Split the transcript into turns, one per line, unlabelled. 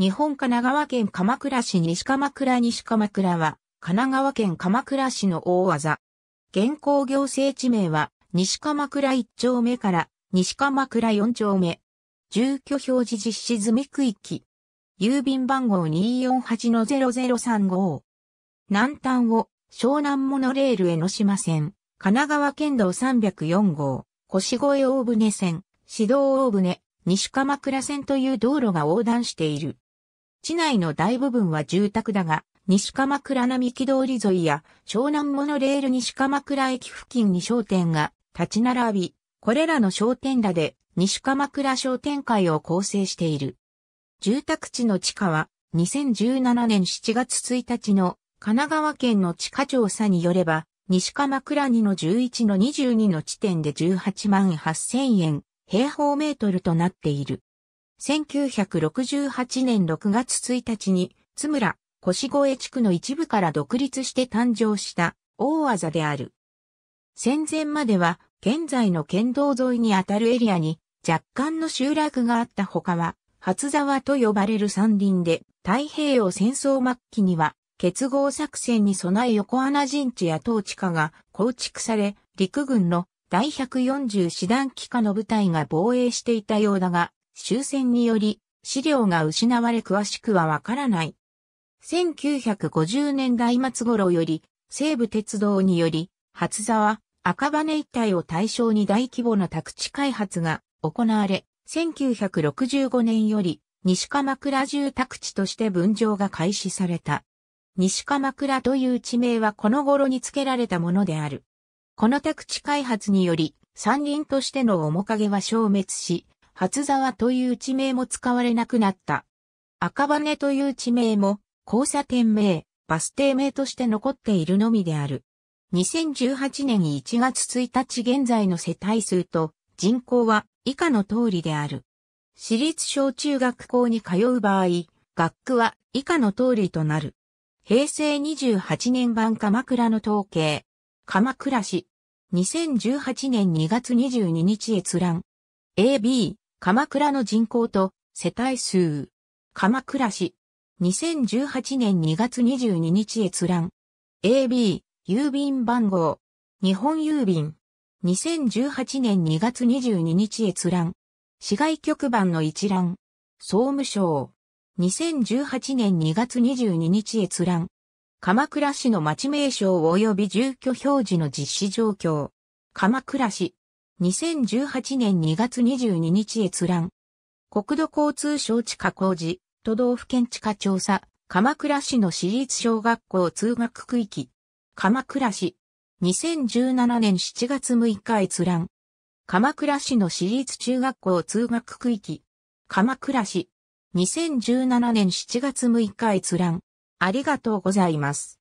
日本神奈川県鎌倉市西鎌倉西鎌倉は、神奈川県鎌倉市の大技。現行行政地名は、西鎌倉1丁目から、西鎌倉4丁目。住居表示実施済み区域。郵便番号248-0035。南端を、湘南モノレール江ノ島線、神奈川県道304号、腰越大船線、市道大船、西鎌倉線という道路が横断している。地内の大部分は住宅だが、西鎌倉並木通り沿いや湘南モノレール西鎌倉駅付近に商店が立ち並び、これらの商店らで西鎌倉商店会を構成している。住宅地の地価は2017年7月1日の神奈川県の地価調査によれば、西鎌倉2の11の22の地点で18万8000円平方メートルとなっている。1968年6月1日に、津村、越越地区の一部から独立して誕生した大技である。戦前までは、現在の県道沿いにあたるエリアに若干の集落があった他は、初沢と呼ばれる山林で、太平洋戦争末期には、結合作戦に備え横穴陣地や統治下が構築され、陸軍の第140師団機下の部隊が防衛していたようだが、終戦により資料が失われ詳しくはわからない。1950年代末頃より西武鉄道により初沢、赤羽一帯を対象に大規模な宅地開発が行われ、1965年より西鎌倉住宅地として分譲が開始された。西鎌倉という地名はこの頃に付けられたものである。この宅地開発により山林としての面影は消滅し、初沢という地名も使われなくなった。赤羽という地名も、交差点名、バス停名として残っているのみである。2018年1月1日現在の世帯数と人口は以下の通りである。私立小中学校に通う場合、学区は以下の通りとなる。平成28年版鎌倉の統計。鎌倉市。2018年2月22日閲覧。AB、鎌倉の人口と世帯数。鎌倉市。2018年2月22日閲覧。AB、郵便番号。日本郵便。2018年2月22日閲覧。市外局番の一覧。総務省。2018年2月22日閲覧。鎌倉市の町名称及び住居表示の実施状況。鎌倉市。2018年2月22日閲覧。国土交通省地下工事、都道府県地下調査、鎌倉市の市立小学校通学区域。鎌倉市。2017年7月6日閲覧。鎌倉市の市立中学校通学区域。鎌倉市。2017年7月6日閲覧。ありがとうございます。